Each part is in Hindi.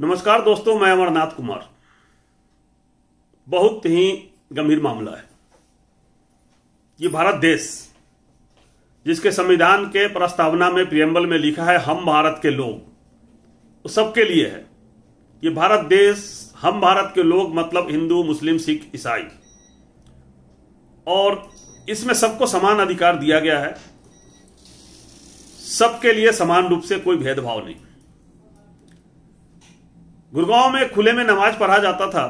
नमस्कार दोस्तों मैं अमरनाथ कुमार बहुत ही गंभीर मामला है ये भारत देश जिसके संविधान के प्रस्तावना में प्रियम्बल में लिखा है हम भारत के लोग सबके लिए है ये भारत देश हम भारत के लोग मतलब हिंदू मुस्लिम सिख ईसाई और इसमें सबको समान अधिकार दिया गया है सबके लिए समान रूप से कोई भेदभाव नहीं गुरुगांव में खुले में नमाज पढ़ा जाता था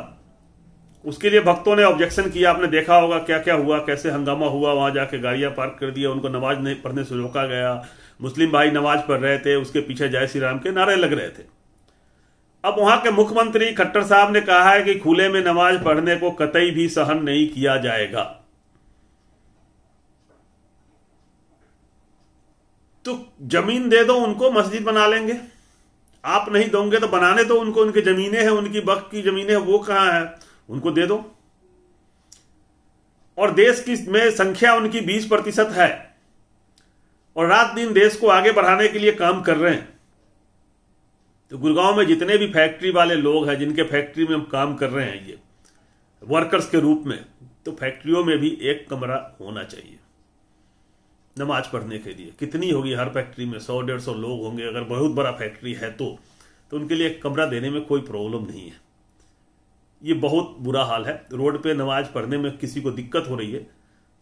उसके लिए भक्तों ने ऑब्जेक्शन किया आपने देखा होगा क्या क्या हुआ कैसे हंगामा हुआ वहां जाके गाड़ियां पार्क कर दिया उनको नमाज नहीं पढ़ने से रोका गया मुस्लिम भाई नमाज पढ़ रहे थे उसके पीछे जय श्री राम के नारे लग रहे थे अब वहां के मुख्यमंत्री खट्टर साहब ने कहा है कि खुले में नमाज पढ़ने को कतई भी सहन नहीं किया जाएगा तो जमीन दे दो उनको मस्जिद बना लेंगे आप नहीं दोगे तो बनाने दो उनको उनकी जमीनें हैं उनकी बख की जमीनें हैं वो कहा है उनको दे दो और देश की में संख्या उनकी बीस प्रतिशत है और रात दिन देश को आगे बढ़ाने के लिए काम कर रहे हैं तो गुड़गांव में जितने भी फैक्ट्री वाले लोग हैं जिनके फैक्ट्री में हम काम कर रहे हैं ये वर्कर्स के रूप में तो फैक्ट्रियों में भी एक कमरा होना चाहिए नमाज पढ़ने के लिए कितनी होगी हर फैक्ट्री में सौ डेढ़ सौ लोग होंगे अगर बहुत बड़ा फैक्ट्री है तो तो उनके लिए कमरा देने में कोई प्रॉब्लम नहीं है ये बहुत बुरा हाल है रोड पे नमाज पढ़ने में किसी को दिक्कत हो रही है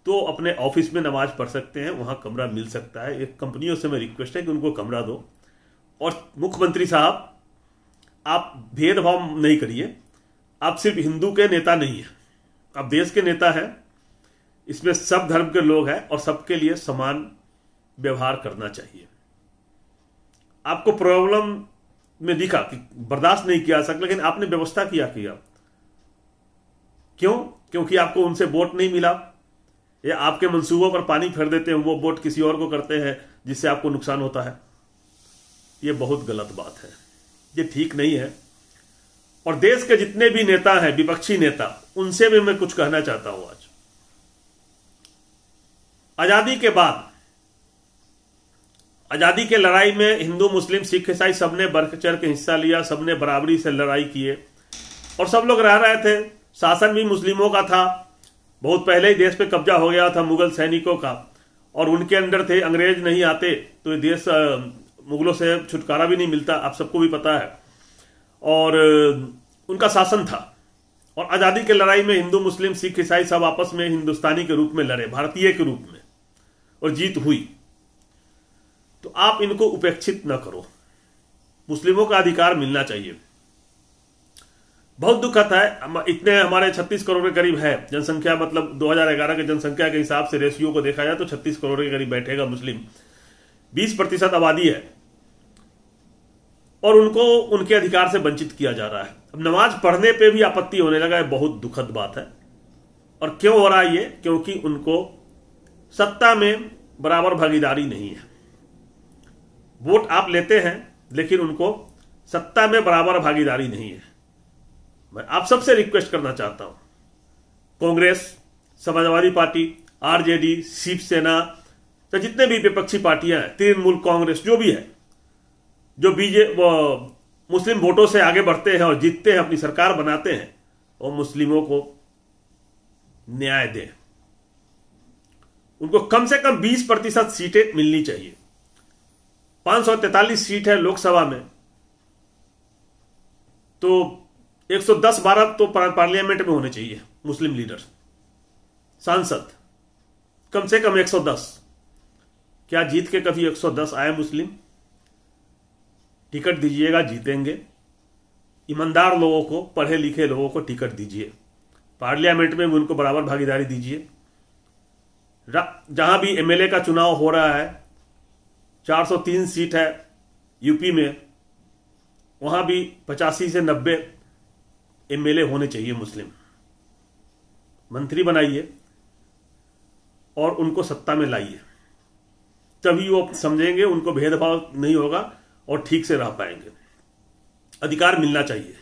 तो अपने ऑफिस में नमाज पढ़ सकते हैं वहाँ कमरा मिल सकता है एक कंपनियों से मैं रिक्वेस्ट है कि उनको कमरा दो और मुख्यमंत्री साहब आप भेदभाव नहीं करिए आप सिर्फ हिंदू के नेता नहीं हैं आप देश के नेता हैं इसमें सब धर्म के लोग हैं और सबके लिए समान व्यवहार करना चाहिए आपको प्रॉब्लम में दिखा कि बर्दाश्त नहीं किया सकता लेकिन आपने व्यवस्था किया किया क्यों क्योंकि आपको उनसे वोट नहीं मिला या आपके मंसूबों पर पानी फेर देते हैं वो वोट किसी और को करते हैं जिससे आपको नुकसान होता है ये बहुत गलत बात है ये ठीक नहीं है और देश के जितने भी नेता हैं विपक्षी नेता उनसे भी मैं कुछ कहना चाहता हूं आज आज़ादी के बाद आज़ादी के लड़ाई में हिंदू मुस्लिम सिख ईसाई सबने बढ़ चढ़ के हिस्सा लिया सबने बराबरी से लड़ाई किए और सब लोग रह रहे थे शासन भी मुस्लिमों का था बहुत पहले ही देश पे कब्जा हो गया था मुगल सैनिकों का और उनके अंडर थे अंग्रेज नहीं आते तो ये देश मुगलों से छुटकारा भी नहीं मिलता आप सबको भी पता है और उनका शासन था और आज़ादी के लड़ाई में हिंदू मुस्लिम सिख ईसाई सब आपस में हिंदुस्तानी के रूप में लड़े भारतीय के रूप में और जीत हुई तो आप इनको उपेक्षित न करो मुस्लिमों का अधिकार मिलना चाहिए बहुत दुखद है इतने हमारे 36 करोड़ के करीब है जनसंख्या मतलब 2011 के जनसंख्या के हिसाब से रेशियो को देखा जाए तो 36 करोड़ के करीब बैठेगा मुस्लिम 20 प्रतिशत आबादी है और उनको उनके अधिकार से वंचित किया जा रहा है अब नमाज पढ़ने पे भी आपत्ति होने लगा है बहुत दुखद बात है और क्यों हो रहा है ये क्योंकि उनको सत्ता में बराबर भागीदारी नहीं है वोट आप लेते हैं लेकिन उनको सत्ता में बराबर भागीदारी नहीं है मैं आप सबसे रिक्वेस्ट करना चाहता हूं कांग्रेस समाजवादी पार्टी आरजेडी शिवसेना या जितने भी विपक्षी पार्टियां हैं तृणमूल कांग्रेस जो भी है जो बीजे वो मुस्लिम वोटों से आगे बढ़ते हैं और जीतते हैं अपनी सरकार बनाते हैं और मुस्लिमों को न्याय दें उनको कम से कम 20 प्रतिशत सीटें मिलनी चाहिए 543 सीट है लोकसभा में तो 110 बारह तो पार्लियामेंट में होने चाहिए मुस्लिम लीडर सांसद कम से कम 110 क्या जीत के कभी 110 आए मुस्लिम टिकट दीजिएगा जीतेंगे ईमानदार लोगों को पढ़े लिखे लोगों को टिकट दीजिए पार्लियामेंट में भी उनको बराबर भागीदारी दीजिए जहां भी एमएलए का चुनाव हो रहा है 403 सीट है यूपी में वहां भी पचासी से नब्बे एमएलए होने चाहिए मुस्लिम मंत्री बनाइए और उनको सत्ता में लाइए तभी वो समझेंगे उनको भेदभाव नहीं होगा और ठीक से रह पाएंगे अधिकार मिलना चाहिए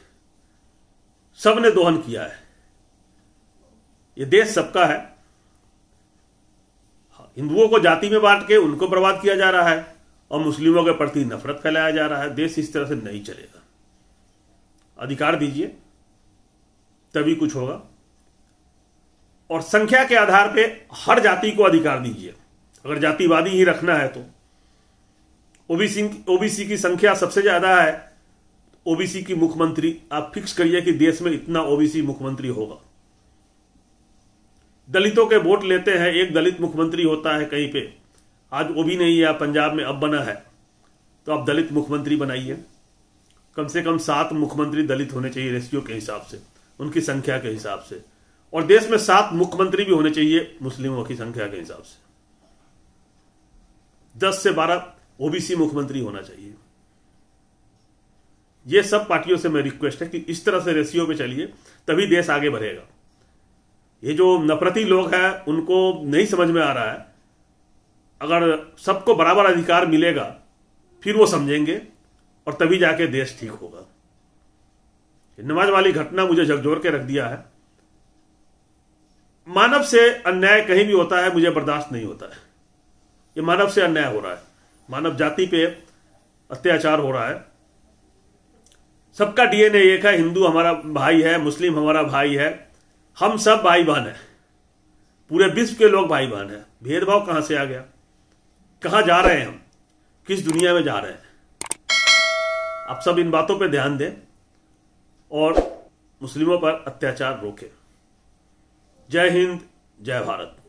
सबने दोहन किया है ये देश सबका है हिंदुओं को जाति में बांट के उनको बर्बाद किया जा रहा है और मुस्लिमों के प्रति नफरत फैलाया जा रहा है देश इस तरह से नहीं चलेगा अधिकार दीजिए तभी कुछ होगा और संख्या के आधार पे हर जाति को अधिकार दीजिए अगर जातिवादी ही रखना है तो ओबीसी ओबीसी की संख्या सबसे ज्यादा है ओबीसी की मुख्यमंत्री आप फिक्स करिए कि देश में इतना ओबीसी मुख्यमंत्री होगा दलितों के वोट लेते हैं एक दलित मुख्यमंत्री होता है कहीं पे आज वो भी नहीं है पंजाब में अब बना है तो आप दलित मुख्यमंत्री बनाइए कम से कम सात मुख्यमंत्री दलित होने चाहिए रेशियो के हिसाब से उनकी संख्या के हिसाब से और देश में सात मुख्यमंत्री भी होने चाहिए मुस्लिमों की संख्या के हिसाब से दस से बारह ओबीसी मुख्यमंत्री होना चाहिए यह सब पार्टियों से मैं रिक्वेस्ट है कि इस तरह से रेशियो पे चलिए तभी देश आगे बढ़ेगा ये जो नफरती लोग हैं उनको नहीं समझ में आ रहा है अगर सबको बराबर अधिकार मिलेगा फिर वो समझेंगे और तभी जाके देश ठीक होगा नमाज वाली घटना मुझे झकझोर के रख दिया है मानव से अन्याय कहीं भी होता है मुझे बर्दाश्त नहीं होता है ये मानव से अन्याय हो रहा है मानव जाति पे अत्याचार हो रहा है सबका डीएनए एक है हिंदू हमारा भाई है मुस्लिम हमारा भाई है हम सब भाई बहन हैं पूरे विश्व के लोग भाई बहन हैं भेदभाव कहाँ से आ गया कहाँ जा रहे हैं हम किस दुनिया में जा रहे हैं आप सब इन बातों पर ध्यान दें और मुस्लिमों पर अत्याचार रोकें जय हिंद जय भारत